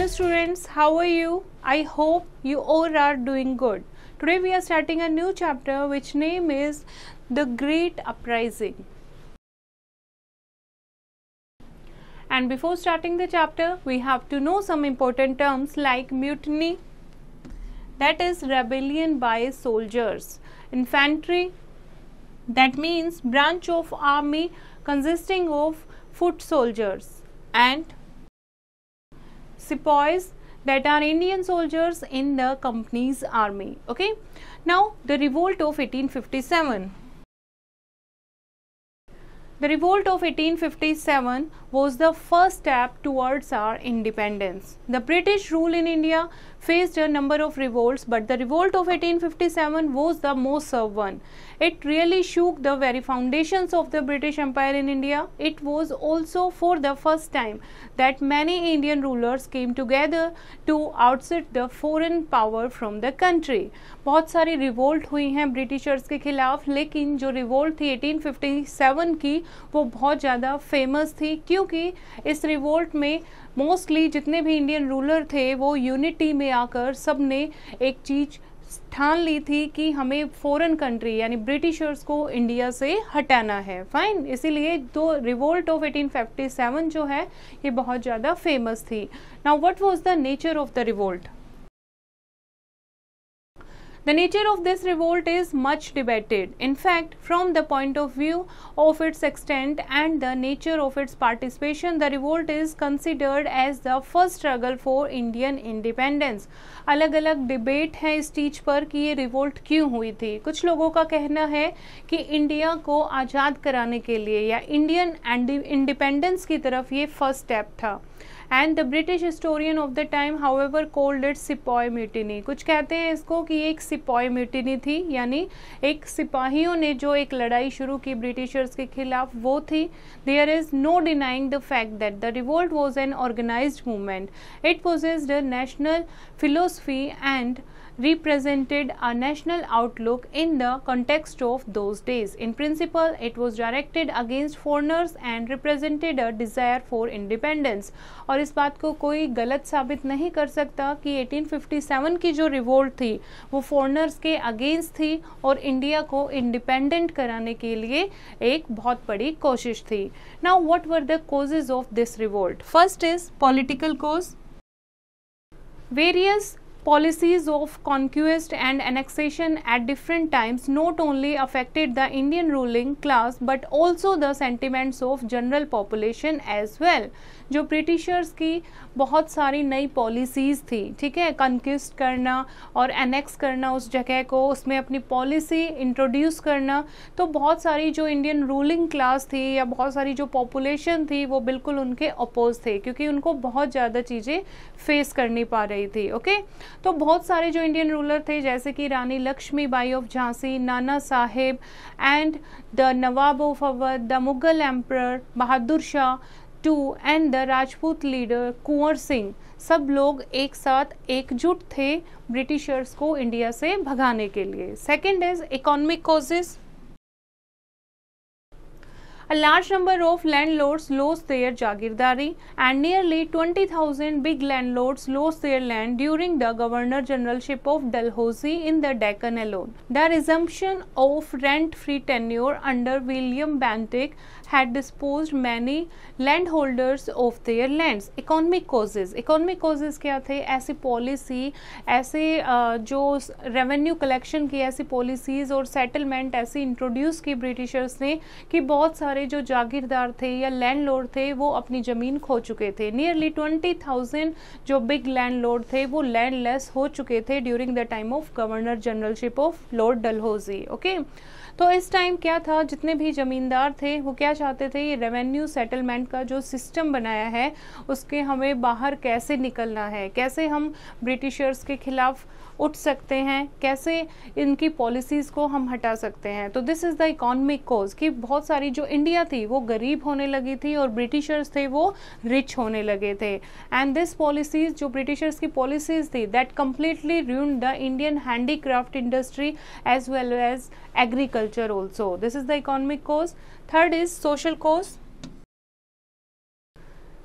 Hello students, how are you? I hope you all are doing good. Today we are starting a new chapter which name is The Great Uprising. And before starting the chapter, we have to know some important terms like mutiny, that is rebellion by soldiers, infantry, that means branch of army consisting of foot soldiers and sepoys that are Indian soldiers in the company's army. Okay. Now, the revolt of 1857. The revolt of 1857 was the first step towards our independence. The British rule in India faced a number of revolts, but the revolt of 1857 was the most severe one. It really shook the very foundations of the British Empire in India. It was also for the first time that many Indian rulers came together to outset the foreign power from the country. बहुत सारी revolt हुई हैं Britishers के खिलाफ लेकिन जो revolt थी 1857 की वो बहुत ज़्यादा famous थी क्यों क्योंकि इस रिवोल्ट में मोस्टली जितने भी इंडियन रूलर थे वो यूनिटी में आकर सब ने एक चीज़ ठान ली थी कि हमें फॉरेन कंट्री यानी ब्रिटिशर्स को इंडिया से हटाना है फाइन इसीलिए दो रिवोल्ट ऑफ 1857 जो है ये बहुत ज़्यादा फेमस थी now what was the nature of the revolt The nature of this revolt is much debated. In fact, from the point of view of its extent and the nature of its participation, the revolt is considered as the first struggle for Indian independence. अलग अलग debate है इस चीज पर कि ये revolt क्यों हुई थी कुछ लोगों का कहना है कि इंडिया को आज़ाद कराने के लिए या इंडियन इंडिपेंडेंस की तरफ ये फर्स्ट स्टेप था and the British historian of the time however called it sepoy mutiny कुछ कहते हैं इसको कि ये एक सिपॉय म्यूटिनी थी यानी एक सिपाहियों ने जो एक लड़ाई शुरू की ब्रिटिशर्स के खिलाफ वो थी there is no denying the fact that the revolt was an organise movement it possesses the national philosophy and represented a national outlook in the context of those days. In principle, it was directed against foreigners and represented a desire for independence. aur is baat ko koi galat sabit nahi kar sakta ki 1857 ki jo revolt thi wo foreigners ke against thi aur india ko independent karane ke liye ek bahut badi koshish thi now what were the causes of this revolt first is political cause various policies of conquest and annexation at different times not only affected the Indian ruling class but also the sentiments of general population as well. जो Britishers की बहुत सारी नई policies थी ठीक है कन्किस्ट करना और एनेक्स करना उस जगह को उसमें अपनी पॉलिसी इंट्रोड्यूस करना तो बहुत सारी जो इंडियन रूलिंग क्लास थी या बहुत सारी जो पॉपुलेशन थी वो बिल्कुल उनके अपोज थे क्योंकि उनको बहुत ज़्यादा चीज़ें फेस करनी पा रही थी ओके तो बहुत सारे जो इंडियन रूलर थे जैसे कि Rani Lakshmi Bai of Jhansi Nana Sahib and the Nawab of Awadh the Mughal emperor Bahadur Shah two and the Rajput leader Kunwar Singh सब लोग एक साथ एकजुट थे ब्रिटिशर्स को इंडिया से भगाने के लिए second is economic causes A large number of landlords lost their jagirdari and nearly 20,000 big landlords lost their land during the Governor Generalship of Dalhousie in the Deccan alone. The resumption of rent-free tenure under William Bentinck had disposed many landholders of their lands economic causes economic causes क्या थे ऐसी policy ऐसे जो revenue collection की ऐसी policies और settlement ऐसी introduce की ब्रिटिशर्स ने कि बहुत सारे जो जागीरदार थे या लैंडलॉर्ड थे वो अपनी ज़मीन खो चुके थे नियरली ट्वेंटी थाउजेंड जो बिग लैंडलॉर्ड थे वो लैंडलेस हो चुके थे during the time of governor generalship of Lord Dalhousie okay okay? तो इस टाइम क्या था जितने भी ज़मींदार थे वो क्या चाहते थे ये रेवेन्यू सेटलमेंट का जो सिस्टम बनाया है उसके हमें बाहर कैसे निकलना है कैसे हम ब्रिटिशर्स के ख़िलाफ़ उठ सकते हैं कैसे इनकी पॉलिसीज़ को हम हटा सकते हैं तो this is the economic cause कि बहुत सारी जो इंडिया थी वो गरीब होने लगी थी और ब्रिटिशर्स थे वो रिच होने लगे थे एंड दिस पॉलिसीज़ जो ब्रिटिशर्स की पॉलिसीज़ थी that completely ruined the Indian handicraft industry as well as agriculture culture also. This is the economic cause. Third is social cause.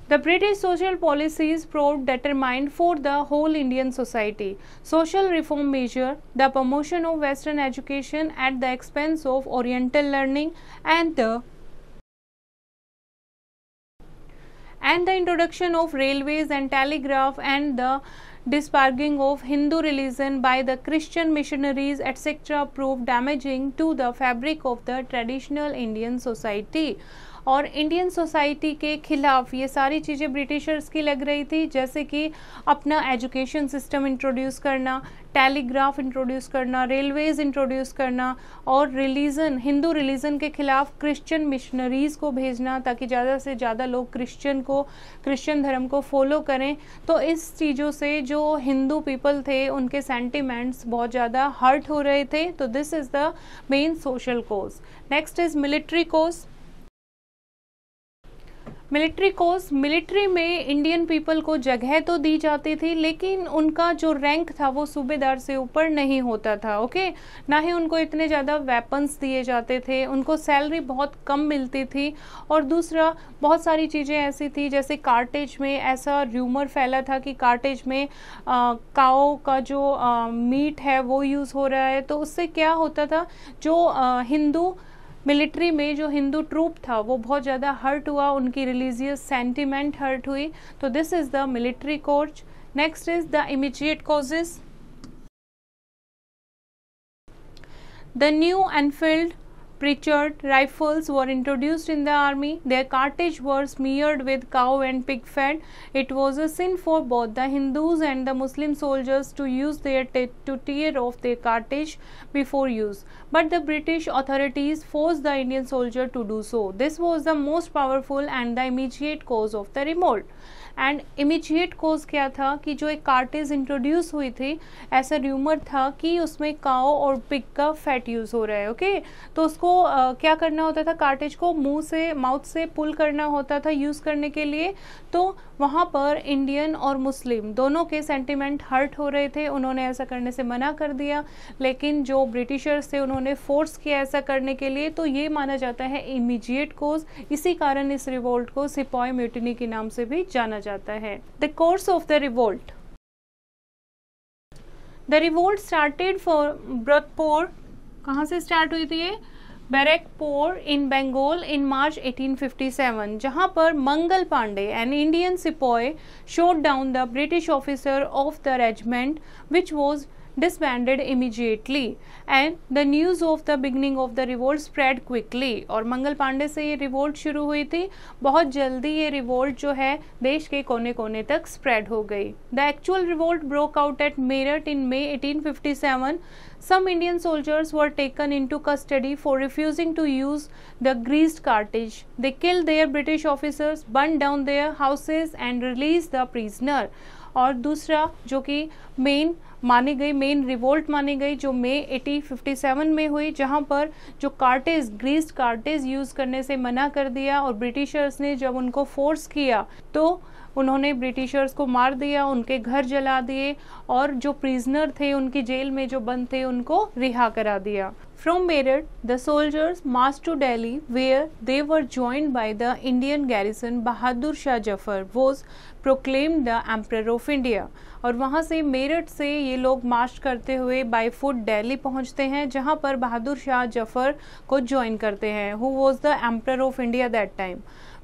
The British social policies proved determined for the whole Indian society. Social reform measure, the promotion of Western education at the expense of Oriental learning and the and the introduction of railways and telegraph and the disparaging of Hindu religion by the Christian missionaries, etc., proved damaging to the fabric of the traditional Indian society. और Indian society के खिलाफ ये सारी चीज़ें Britishers की लग रही थी जैसे कि अपना एजुकेशन सिस्टम इंट्रोड्यूस करना टेलीग्राफ इंट्रोड्यूस करना रेलवेज़ इंट्रोड्यूस करना और रिलीजन हिंदू रिलीजन के खिलाफ क्रिश्चियन मिशनरीज़ को भेजना ताकि ज़्यादा से ज़्यादा लोग क्रिश्चियन को क्रिश्चियन धर्म को फॉलो करें तो इस चीज़ों से जो हिंदू पीपल थे उनके सेंटिमेंट्स बहुत ज़्यादा हर्ट हो रहे थे तो this is the main social cause next is military cause military cause military में इंडियन पीपल को जगह तो दी जाती थी लेकिन उनका जो रैंक था वो सूबेदार से ऊपर नहीं होता था ओके ना ही उनको इतने ज़्यादा वेपन्स दिए जाते थे उनको सैलरी बहुत कम मिलती थी और दूसरा बहुत सारी चीज़ें ऐसी थी जैसे कार्टेज में ऐसा र्यूमर फैला था कि कार्टेज में आ, काओ का जो आ, मीट है वो यूज़ हो रहा है तो उससे क्या होता था जो हिंदू मिलिट्री में जो हिंदू ट्रूप था वो बहुत ज़्यादा हर्ट हुआ उनकी रिलीजियस सेंटिमेंट हर्ट हुई तो this is the military cause next is the immediate causes the new Enfield Pritchard rifles were introduced in the army. Their cartridge was smeared with cow and pig fat. It was a sin for both the Hindus and the Muslim soldiers to use their to tear off their cartridge before use. But the British authorities forced the Indian soldier to do so. This was the most powerful and the immediate cause of the revolt. And immediate cause क्या था कि जो एक cartridge introduce हुई थी ऐसा rumour था कि उसमें काओ और पिग का फैट यूज़ हो रहा है ओके okay? तो उसको आ, क्या करना होता था कार्टेज को मुंह से माउथ से पुल करना होता था यूज़ करने के लिए तो वहाँ पर इंडियन और मुस्लिम दोनों के सेंटिमेंट हर्ट हो रहे थे उन्होंने ऐसा करने से मना कर दिया लेकिन जो ब्रिटिशर्स थे उन्होंने फोर्स किया ऐसा करने के लिए तो ये माना जाता है इमीजिएट कोज इसी कारण इस रिवोल्ट को सिपॉय म्यूटनी के नाम से भी जाना जाता है the course of the revolt the revolt started for Barrackpore कहाँ से स्टार्ट हुई थी ये बैरकपोर इन बंगाल इन मार्च 1857 जहां पर Mangal Pandey an Indian sepoy shot down the British officer of the regiment which was disbanded immediately and the news of the beginning of the revolt spread quickly और मंगल पांडे से ये रिवोल्ट शुरू हुई थी बहुत जल्दी ये रिवोल्ट जो है देश के कोने कोने तक स्प्रेड हो गई the actual revolt broke out at Meerut in May eighteen fifty seven Some Indian soldiers were taken into custody for refusing to use the greased cartridge. They killed their British officers, burned down their houses and released the prisoner. और दूसरा जो कि main मानी गई main revolt मानी गई जो मई 1857 में हुई जहां पर जो कार्टेज ग्रीस्ड कार्टेज यूज़ करने से मना कर दिया और ब्रिटिशर्स ने जब उनको फोर्स किया तो उन्होंने ब्रिटिशर्स को मार दिया उनके घर जला दिए और जो प्रिजनर थे उनकी जेल में जो बंद थे उनको रिहा करा दिया from Meerut the soldiers marched to Delhi where they were joined by the Indian garrison Bahadur Shah Zafar was proclaim the Emperor of India और वहाँ से मेरठ से ये लोग मार्च करते हुए बाई फुट डेली पहुँचते हैं जहाँ पर बहादुर शाह जफर को ज्वाइन करते हैं who was the emperor of India that time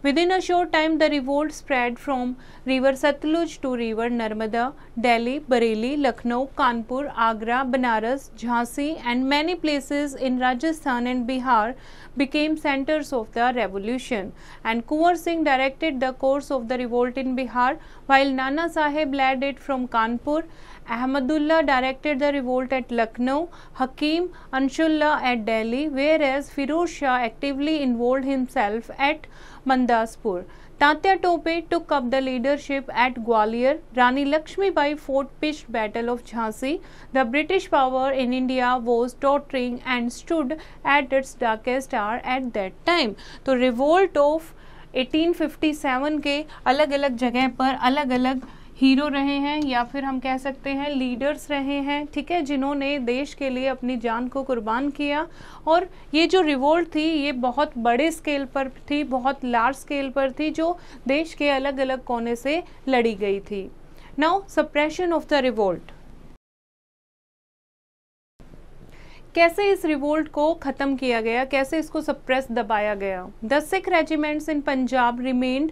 Within a short time, the revolt spread from river Satluj to river Narmada, Delhi, Bareilly, Lucknow, Kanpur, Agra, Banaras, Jhansi and many places in Rajasthan and Bihar became centers of the revolution. And Kuwar Singh directed the course of the revolt in Bihar, while Nana Sahib led it from Kanpur. Ahmadullah directed the revolt at Lucknow, Hakim Anshullah at Delhi, whereas Firoz Shah actively involved himself at Mandsaur Tatya Tope took up the leadership at Gwalior Rani Laxmibai fought first battle of Jhansi the British power in India was tottering and stood at its darkest hour at that time तो revolt of 1857 के अलग अलग जगह पर अलग अलग hero रहे हैं या फिर हम कह सकते हैं लीडर्स रहे हैं ठीक है जिन्होंने देश के लिए अपनी जान को कुर्बान किया और ये जो रिवोल्ट थी ये बहुत बड़े स्केल पर थी बहुत लार्ज स्केल पर थी जो देश के अलग अलग कोने से लड़ी गई थी now suppression of the revolt कैसे इस रिवोल्ट को ख़त्म किया गया कैसे इसको सप्रेस दबाया गया the Sikh regiments in Punjab remained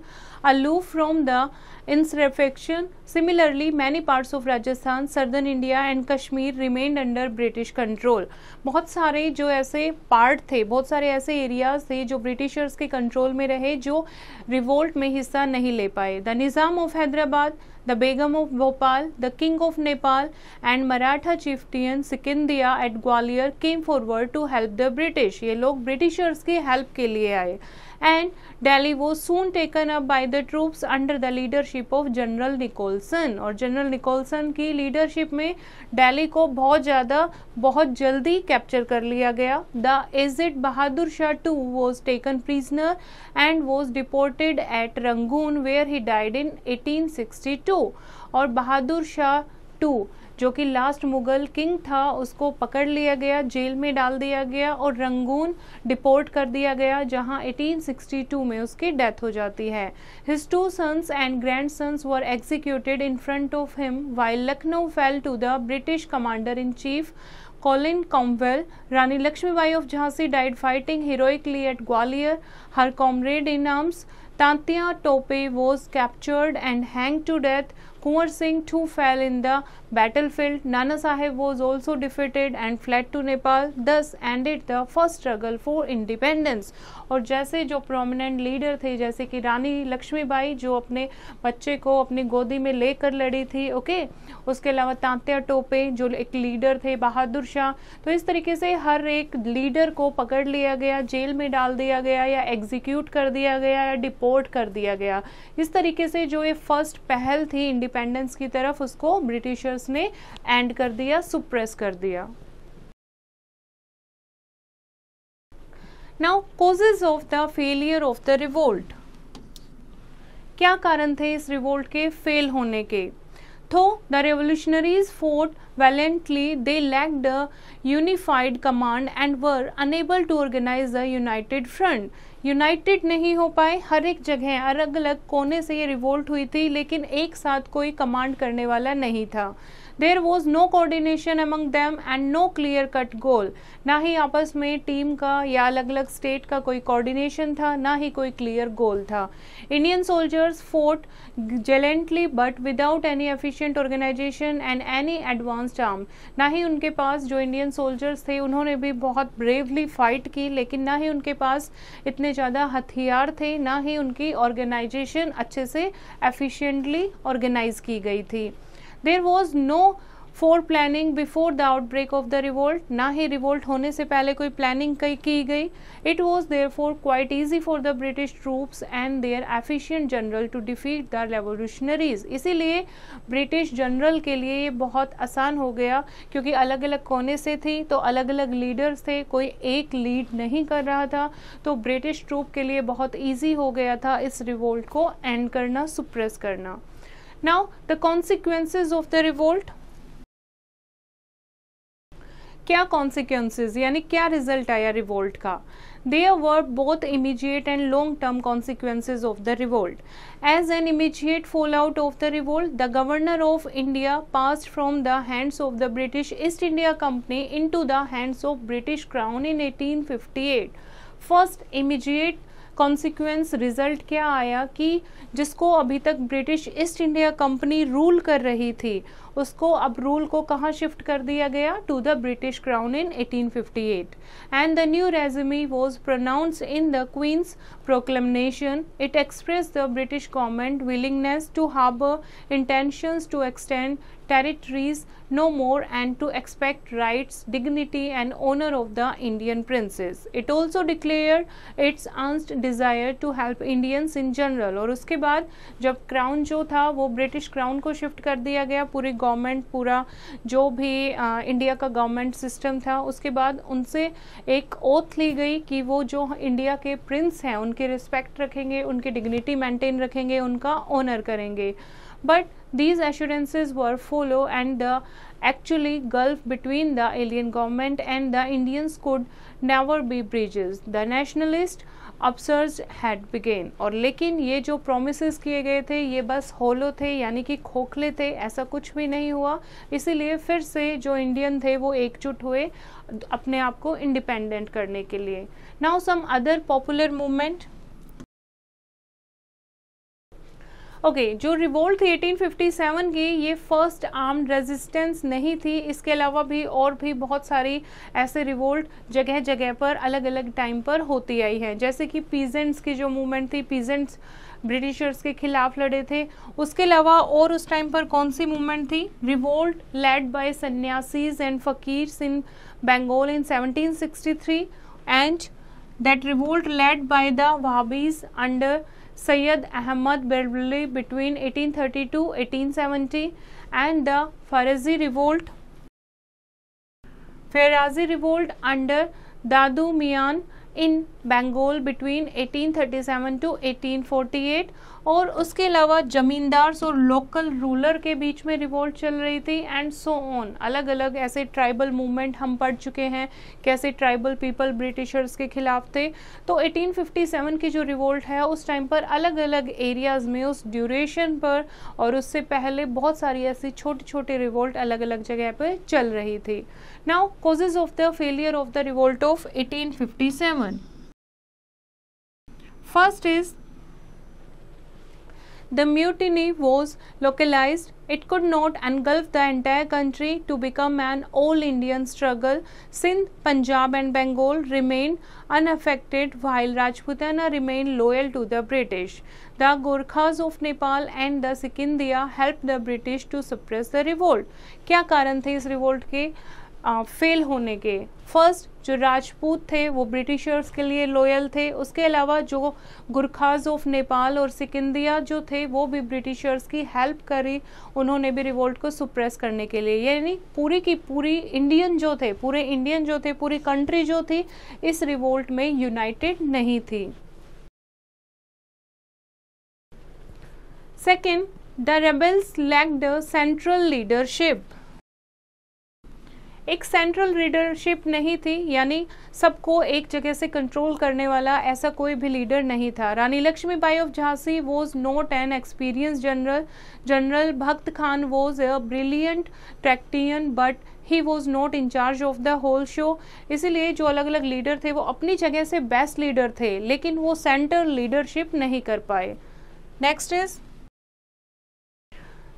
aloof from the insurrection. Similarly many parts of Rajasthan southern India and Kashmir remained under British control बहुत सारे जो ऐसे पार्ट थे बहुत सारे ऐसे एरियाज थे जो ब्रिटिशर्स के कंट्रोल में रहे जो रिवोल्ट में हिस्सा नहीं ले पाए the Nizam of Hyderabad the Begum of Bhopal, the King of Nepal, and Maratha chieftain Sikindia at Gwalior came forward to help the British. ये लोग ब्रिटिशर्स की हेल्प के लिए आए and Delhi was soon taken up by the troops under the leadership of General Nicholson or General Nicholson ki leadership में Delhi ko bahut ज़्यादा bahut jaldi capture kar liya gaya The azad Bahadur Shah too was taken prisoner and was deported at Rangoon where he died in 1862 और bahadur shah too जो कि last Mughal king था उसको पकड़ लिया गया jail में डाल दिया गया और रंगून डिपोर्ट कर दिया गया जहां 1862 में उसकी डेथ हो जाती है his two sons and grandsons were executed in front of him while Lucknow fell to the British commander in chief Colin Campbell Rani Laxmibai of Jhansi died fighting heroically at Gwalior her comrade in arms Tantia Tope was captured and hang to death Kuwar Singh too fell in the battlefield. Nana Sahib was also defeated and fled to Nepal. Thus ended the first struggle for independence. और जैसे जो prominent leader थे जैसे कि रानी लक्ष्मीबाई जो अपने बच्चे को अपनी गोदी में लेकर लड़ी थी ओके उसके अलावा तांत्या टोपे जो एक लीडर थे बहादुर शाह तो इस तरीके से हर एक लीडर को पकड़ लिया गया जेल में डाल दिया गया या एग्जीक्यूट कर दिया गया या डिपोर्ट कर दिया गया इस तरीके से जो ये फर्स्ट पहल थी इंडिपेंडेंस की तरफ उसको ब्रिटिशर्स ने एंड कर दिया सुप्रेस कर दिया now causes of the failure of the revolt क्या कारण थे इस रिवोल्ट के फेल होने के तो the revolutionaries fought valiantly they lack the unified command and were unable to organise the united front united नहीं हो पाए हर एक जगह अलग अलग कोने से ये रिवोल्ट हुई थी लेकिन एक साथ कोई कमांड करने वाला नहीं था there was no coordination among them and no clear cut goal ना ही आपस में टीम का या अलग अलग स्टेट का कोई कोऑर्डिनेशन था ना ही कोई क्लियर गोल था Indian soldiers fought gallantly but without any efficient organisation and any advanced arm ना ही उनके पास जो इंडियन सोल्जर्स थे उन्होंने भी बहुत ब्रेवली फाइट की लेकिन ना ही उनके पास इतने ज़्यादा हथियार थे ना ही उनकी ऑर्गेनाइजेशन अच्छे से एफिशियंटली ऑर्गेनाइज की गई थी there was no fore planning before the outbreak of the revolt ना ही रिवोल्ट होने से पहले कोई प्लानिंग की गई it was therefore quite easy for the British troops and their efficient general to defeat the revolutionaries इसीलिए British general के लिए ये बहुत आसान हो गया क्योंकि अलग अलग कोने से थी तो अलग अलग लीडर्स थे कोई एक लीड नहीं कर रहा था तो ब्रिटिश ट्रूप के लिए बहुत ईजी हो गया था इस रिवोल्ट को एंड करना सुप्रेस करना Now, the consequences of the revolt. क्या consequences यानी क्या result आया revolt का? There were both immediate and long-term consequences of the revolt. As an immediate fallout of the revolt, the governor of India passed from the hands of the British East India Company into the hands of British Crown in 1858. First immediate consequence result क्या आया कि जिसको अभी तक British East India company rule कर रही थी उसको अब रूल को कहाँ शिफ्ट कर दिया गया to the British crown in 1858 and the new regime was pronounce in the queen's proclamation it express the British government willingness to harbour intentions to extend territories no more and to expect rights, dignity and honor of the Indian princes. It also declared its earnest desire to help Indians in general और उसके बाद जब crown जो था वो British crown को shift कर दिया गया पूरी गवर्नमेंट पूरा जो भी आ, इंडिया का गवर्नमेंट सिस्टम था उसके बाद उनसे एक ओथ ली गई कि वो जो इंडिया के प्रिंस हैं उनके रिस्पेक्ट रखेंगे उनकी डिग्निटी मेंटेन रखेंगे उनका ऑनर करेंगे but these assurances were follow and the actually gulf between the alien government and the Indians could never be bridges. The nationalist upsurge had began और लेकिन ये जो प्रोमिस किए गए थे ये बस होलो थे यानी कि खोखले थे ऐसा कुछ भी नहीं हुआ इसीलिए फिर से जो इंडियन थे वो एकजुट हुए अपने आप को इंडिपेंडेंट करने के लिए now some other popular movement okay okay, जो रिवोल्ट थी 1857 की ये फर्स्ट आर्म रेजिस्टेंस नहीं थी इसके अलावा भी और भी बहुत सारी ऐसे रिवोल्ट जगह जगह पर अलग अलग टाइम पर होती आई हैं जैसे कि पीजेंट्स की जो मूवमेंट थी पीजेंट्स ब्रिटिशर्स के खिलाफ लड़े थे उसके अलावा और उस टाइम पर कौन सी मूवमेंट थी revolt led by sannyasis and fakirs in Bengal in 1763 and that revolt led by the Wahabis under Sayyid Ahmad Beverly between 1832-1870 and the Farazi revolt. Farazi revolt under Dadu Mian in Bengal between 1837 to 1848 और उसके अलावा ज़मींदार्स और local ruler के बीच में revolt चल रही थी and so on अलग अलग ऐसे ट्राइबल मूवमेंट हम पढ़ चुके हैं कैसे ट्राइबल पीपल ब्रिटिशर्स के ख़िलाफ़ थे तो 1857 की जो रिवोल्ट है उस टाइम पर अलग अलग एरियाज़ में उस ड्यूरेशन पर और उससे पहले बहुत सारी ऐसी छोटे छोटे रिवोल्ट अलग अलग जगह पर चल रही थी now causes of the failure of the revolt of eighteen first is the mutiny was localized. It could not engulf the entire country to become an all Indian struggle. Sindh, Punjab, and Bengal remained unaffected while Rajputana remained loyal to the British. The Gurkhas of Nepal and the Sikindia helped the British to suppress the revolt. क्या कारण थे इस revolt के fail होने के first जो राजपूत थे वो ब्रिटिशर्स के लिए लॉयल थे उसके अलावा जो गुरखाज ऑफ नेपाल और सिकंदिया जो थे वो भी ब्रिटिशर्स की हेल्प करी उन्होंने भी रिवोल्ट को सुप्रेस करने के लिए यानी पूरी की पूरी इंडियन जो थे पूरे इंडियन जो थे पूरी कंट्री जो थी इस रिवोल्ट में यूनाइटेड नहीं थी second the rebels lack the central leadership एक सेंट्रल लीडरशिप नहीं थी यानी सबको एक जगह से कंट्रोल करने वाला ऐसा कोई भी लीडर नहीं था Rani Laxmibai of Jhansi was not an experience general general Bakht Khan was a brilliant tactician but he was not in charge of the whole show इसीलिए जो अलग अलग लीडर थे वो अपनी जगह से बेस्ट लीडर थे लेकिन वो सेंट्रल लीडरशिप नहीं कर पाए next is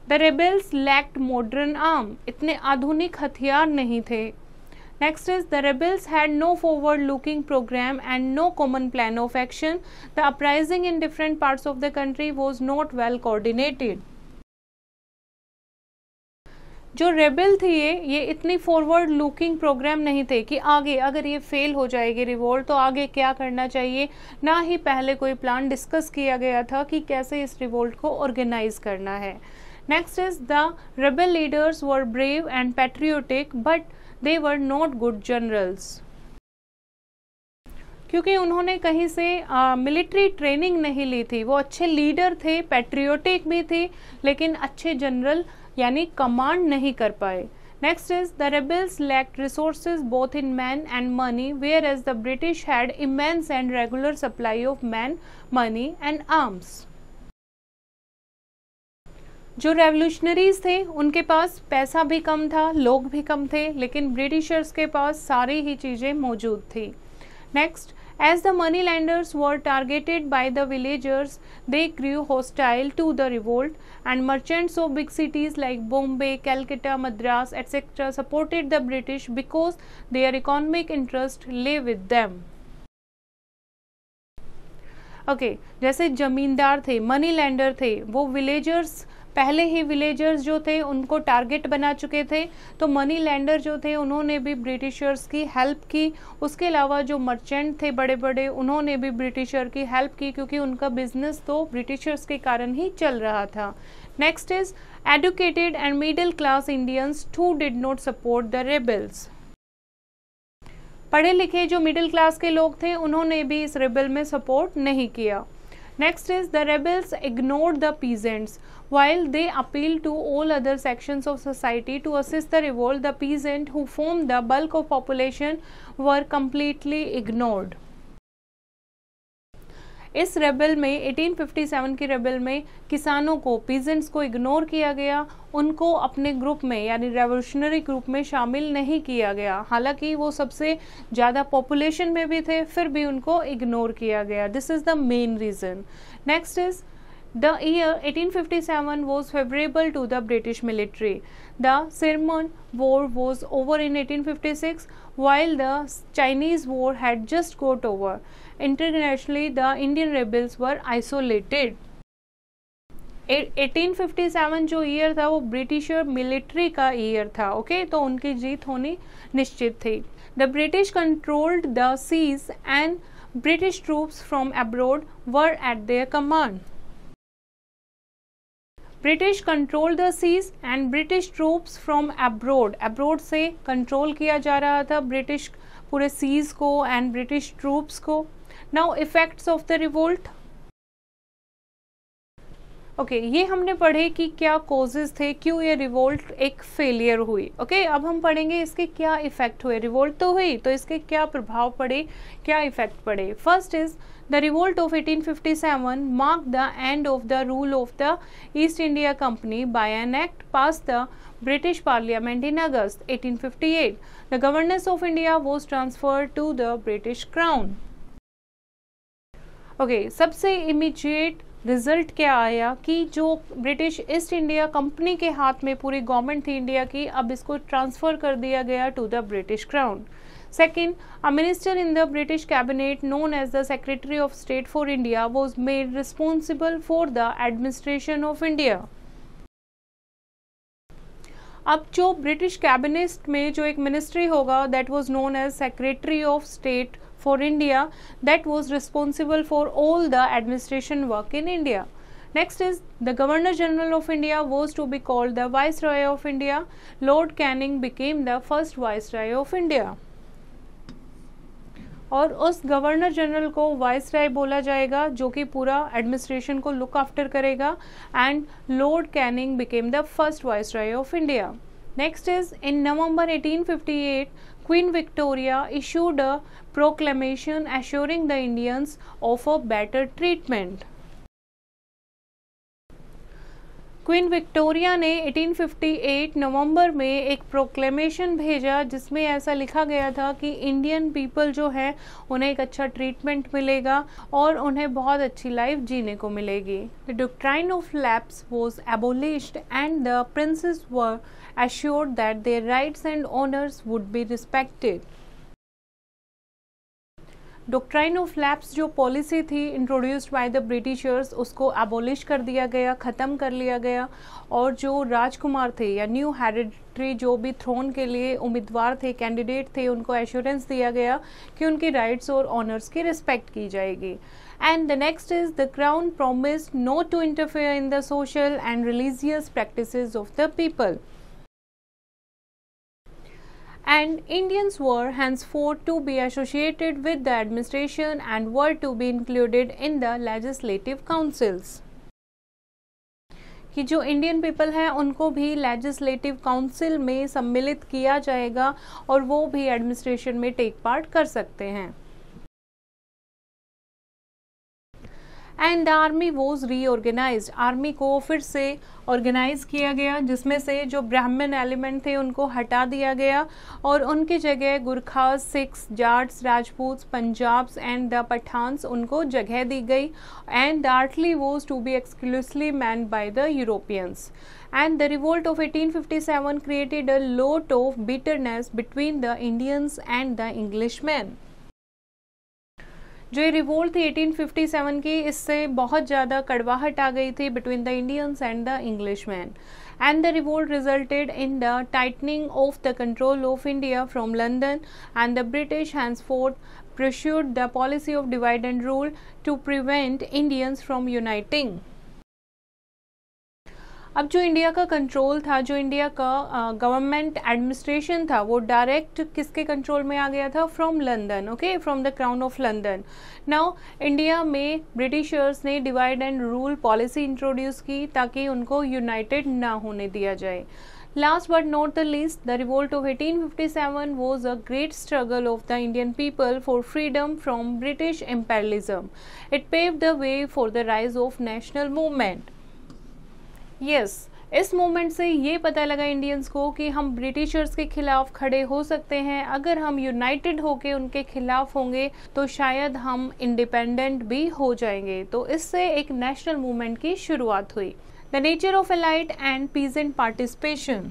the rebels lacked modern arm इतने आधुनिक हथियार नहीं थे next is the rebels had no forward looking programme and no common plan of action the uprising in different parts of the country was not well coordinated जो rebel थे ये ये इतनी फॉरवर्ड लुकिंग प्रोग्राम नहीं थे कि आगे अगर ये फेल हो जाएगी रिवोल्ट तो आगे क्या करना चाहिए ना ही पहले कोई प्लान डिस्कस किया गया था कि कैसे इस रिवोल्ट को ऑर्गेनाइज करना है next is the rebel leaders were brave and patriotic but they were not good generals क्योंकि उन्होंने कहीं से मिलिट्री uh, ट्रेनिंग नहीं ली थी वो अच्छे लीडर थे पेट्रियोटिक भी थे लेकिन अच्छे जनरल यानी कमांड नहीं कर पाए next is the rebels lack resource both in man and money whereas the British had immense and regular supply of man money and arms जो रेवोल्यूशनरीज थे उनके पास पैसा भी कम था लोग भी कम थे लेकिन ब्रिटिशर्स के पास सारी ही चीज़ें मौजूद थी next is the moneylenders were targeted by the villagers they grew hostile to the revolt and merchants of big cities like Bombay Calcutta Madras etcetera supported the British because they are economic interest lay with them okay okay, जैसे जमींदार थे money lender थे वो villagers पहले ही villagers जो थे उनको target बना चुके थे तो मनी लैंडर जो थे उन्होंने भी ब्रिटिशर्स की हेल्प की उसके अलावा जो मर्चेंट थे बड़े बड़े उन्होंने भी ब्रिटिशर की हेल्प की क्योंकि उनका बिजनेस तो ब्रिटिशर्स के कारण ही चल रहा था next is educated and middle class Indians too did not support the rebels पढ़े लिखे जो मिडिल क्लास के लोग थे उन्होंने भी इस रेबल में सपोर्ट नहीं किया Next is the rebels ignored the peasants. While they appealed to all other sections of society to assist the revolt, the peasants who formed the bulk of population were completely ignored. इस rebel में 1857 की rebel में किसानों को peasants को ignore किया गया उनको अपने ग्रुप में यानी रेवोल्यूशनरी ग्रुप में शामिल नहीं किया गया हालांकि वो सबसे ज़्यादा पॉपुलेशन में भी थे फिर भी उनको इग्नोर किया गया this is the main reason next is the year 1857 to the British military the Crimean war was over in eighteen fifty six while the Chinese war had just got over Internationally, the Indian rebels were isolated. 1857 जो year था वो British और military का year था okay okay? तो उनकी जीत होनी निश्चित थी the British controlled the seas and British troops from abroad were at their command British control the seas and British troops from abroad abroad से कंट्रोल किया जा रहा था ब्रिटिश पूरे सीज को एंड ब्रिटिश ट्रूप्स को now effects of the revolt okay ये हमने पढ़े कि क्या कॉजेज थे क्यों ये रिवोल्ट एक फेलियर हुई ओके okay, अब हम पढ़ेंगे इसके क्या इफेक्ट हुए रिवोल्ट तो हुई तो इसके क्या प्रभाव पड़े क्या इफेक्ट पड़े first is the revolt of 1857 mark the end of the rule of the East India company by an act pass the British parliament in August 1858. The governance of India was transfer to the British crown okay सबसे immediate result क्या आया कि जो British East India company के हाथ में पूरी government थी इंडिया की अब इसको ट्रांसफर कर दिया गया to the British crown second a minister in the British cabinet known as the secretary of state for India was made responsible for the administration of India अब जो ब्रिटिश कैबिनेट में जो एक मिनिस्ट्री होगा that was known as secretary of state for India that was responsible for all the administration work in India. Next is the Governor General of India was to be called the Viceroy of India. Lord Canning became the first Viceroy of India. और उस governor general को viceroy बोला जाएगा जो कि पूरा administration को look after करेगा and lord Canning became the first viceroy of India Next is in November 1858, Queen Victoria issued a proclamation assuring the Indians of a better treatment. Queen Victoria ने 1858 नवंबर में एक proclamation भेजा जिसमें ऐसा लिखा गया था कि इंडियन पीपल जो है उन्हें एक अच्छा ट्रीटमेंट मिलेगा और उन्हें बहुत अच्छी लाइफ जीने को मिलेगी the doctrine of lapse was abolished and the princes were assured that their rights and honours would be respected doctrine of lapse जो पॉलिसी थी इंट्रोड्यूस्ड बाय द ब्रिटिशर्स उसको एबोलिश कर दिया गया ख़त्म कर लिया गया और जो राजकुमार थे या न्यू हेरिडिट्री जो भी थ्रोन के लिए उम्मीदवार थे कैंडिडेट थे उनको एश्योरेंस दिया गया कि उनकी राइट्स और ऑनर्स की रिस्पेक्ट की जाएगी and the next is the crown promise not to interfere in the social and religious practice of the people and Indians were henceforth to be associated with the administration and were to be included in the legislative councils. कि जो Indian people हैं उनको भी legislative council में सम्मिलित किया जाएगा और वो भी एडमिनिस्ट्रेशन में टेक पार्ट कर सकते हैं and the army was reorganise army को फिर से ऑर्गेनाइज किया गया जिसमें से जो ब्राह्मण एलिमेंट थे उनको हटा दिया गया और उनकी जगह गुरखास सिक्स जाट्स राजपूत पंजाब्स एंड द पठानस उनको जगह दी गई and the artillery was to be exclusively manned by the Europeans of eighteen fifty seven 1857 a lot of bitterness between the Indians and the English man जो ये रिवोल्ट थी 1857 की इससे बहुत ज़्यादा कड़वाहट आ गई थी between the Indians and the English man and the revolt resulted in the tightening of the control of India from London and the British henceforth pursued the policy of divide and rule to prevent Indians from uniting अब जो India का control था जो India का government uh, administration था वो direct किसके control में आ गया था from London okay from the crown of London now India में ब्रिटिशर्स ने divide and rule policy introduce की ताकि उनको यूनाइटेड ना होने दिया जाए last but not the least the revolt of eighteen fifty seven was a great struggle of the Indian people for freedom from British imperialism it pave the way for the rise of national movement yes इस moment से ये पता लगा Indians को कि हम Britishers के खिलाफ खड़े हो सकते हैं अगर हम यूनाइटेड होके उनके खिलाफ होंगे तो शायद हम इंडिपेंडेंट भी हो जाएंगे तो इससे एक नेशनल मूवमेंट की शुरुआत हुई the nature of light and peasant participation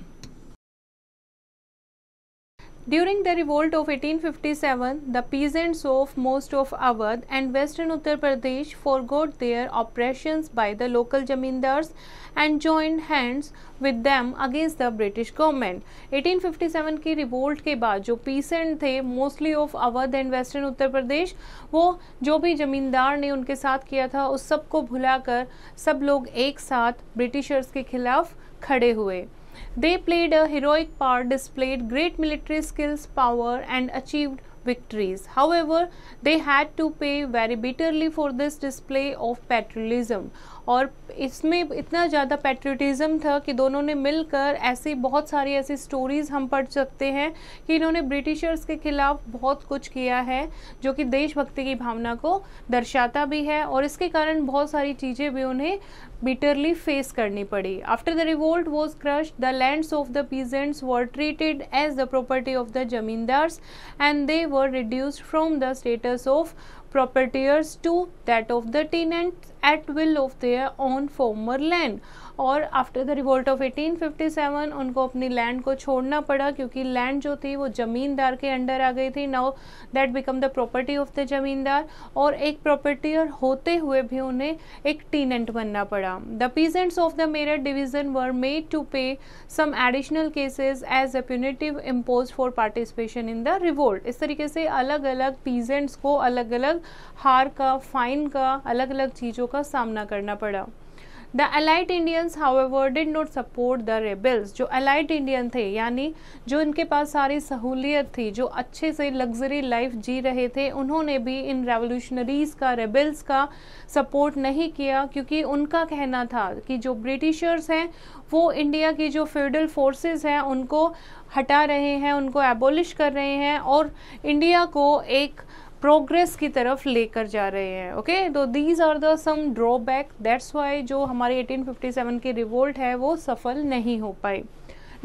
During the revolt of 1857, the peasants of most of Awadh and western Uttar Pradesh forgot their oppressions by the local zamindars and joined hands with them against the British government. 1857 की revolt के बाद जो peasant थे mostly of Awadh and western Uttar Pradesh वो जो भी जमींदार ने उनके साथ किया था उस सबको भुलाकर सब लोग एक साथ ब्रिटिशर्स के खिलाफ खड़े हुए They played a heroic part, displayed great military skills, power, and achieved victories. However, they had to pay very bitterly for this display of patriotism. और इसमें इतना ज़्यादा पेट्रियटिज़म था कि दोनों ने मिलकर ऐसी बहुत सारी ऐसी स्टोरीज़ हम पढ़ सकते हैं कि इन्होंने ब्रिटिशर्स के ख़िलाफ़ बहुत कुछ किया है जो कि देशभक्ति की भावना को दर्शाता भी है और इसके कारण बहुत सारी चीज़ें भी उन्हें बिटरली फेस करनी पड़ी after the revolt was crush the lands of the peasants were treated as the property of the zamindars and they were reduced from the status of Propertyers to that of the tenants at will of their own former land और after the revolt of 1857 उनको अपनी land को छोड़ना पड़ा क्योंकि land जो थी वो ज़मींदार के अंडर आ गई थी now that become the property of the zamindar और एक और होते हुए भी उन्हें एक टीनेंट बनना पड़ा the peasants of the Meerut division were made to pay some additional cases as a punitive impose for participation in the revolt इस तरीके से अलग अलग पीजेंट्स को अलग अलग हार का फाइन का अलग अलग चीज़ों का सामना करना पड़ा the elite Indians however did not support the rebels जो अलाइट इंडियन थे यानी जो इनके पास सारी सहूलियत थी जो अच्छे से लग्जरी लाइफ जी रहे थे उन्होंने भी इन रेवोल्यूशनरीज़ का रेबल्स का सपोर्ट नहीं किया क्योंकि उनका कहना था कि जो ब्रिटिशर्स हैं वो इंडिया की जो फेडरल फोर्सेज हैं उनको हटा रहे हैं उनको एबोलिश कर रहे हैं और इंडिया को एक प्रोग्रेस की तरफ लेकर जा रहे हैं ओके तो these are the some drawback that's why जो हमारी 1857 की रिवोल्ट है वो सफल नहीं हो पाई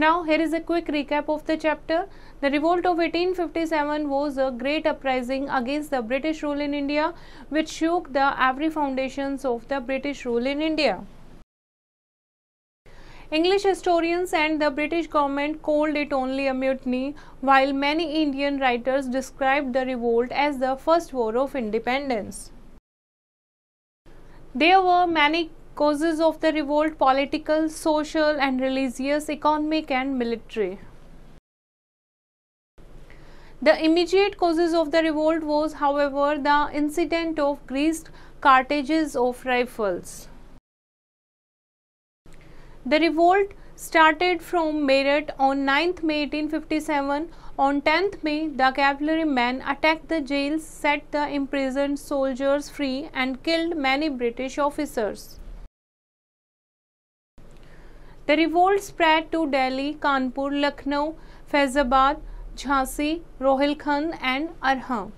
now here is a quick recap of the chapter the revolt of 1857 fifty seven was a great uprising against the British rule in India which shook the very foundation of the British rule in India English historians and the British government called it only a mutiny, while many Indian writers described the revolt as the first war of independence. There were many causes of the revolt political, social, and religious, economic, and military. The immediate causes of the revolt was, however, the incident of greased cartridges of rifles. The revolt started from Meerut on 9th May 1857. On 10th May, the cavalrymen attacked the jails, set the imprisoned soldiers free and killed many British officers. The revolt spread to Delhi, Kanpur, Lucknow, Faizabad, Jhansi, Rohilkhand and Arham.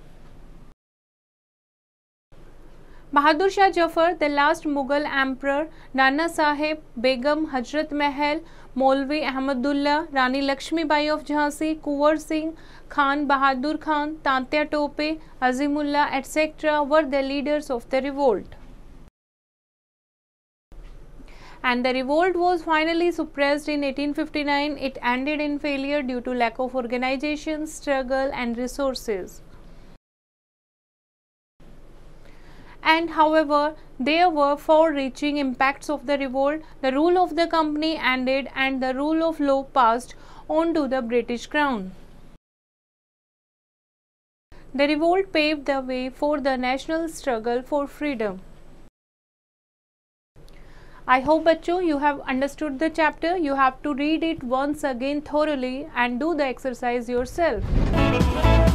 Bahadur Shah Jafar, the last Mughal emperor, Nana Sahib, Begum, Hajrat Mahal, Molvi Ahmadullah, Rani Lakshmi Bai of Jhansi, Kuwar Singh, Khan Bahadur Khan, Tantya Tope, Azimullah, etc. were the leaders of the revolt. And the revolt was finally suppressed in 1859. It ended in failure due to lack of organization, struggle and resources. and however there were far reaching impacts of the revolt the rule of the company ended and the rule of law passed on to the british crown the revolt paved the way for the national struggle for freedom I hope bachcho you have understood the chapter. You have to read it once again thoroughly and do the exercise yourself.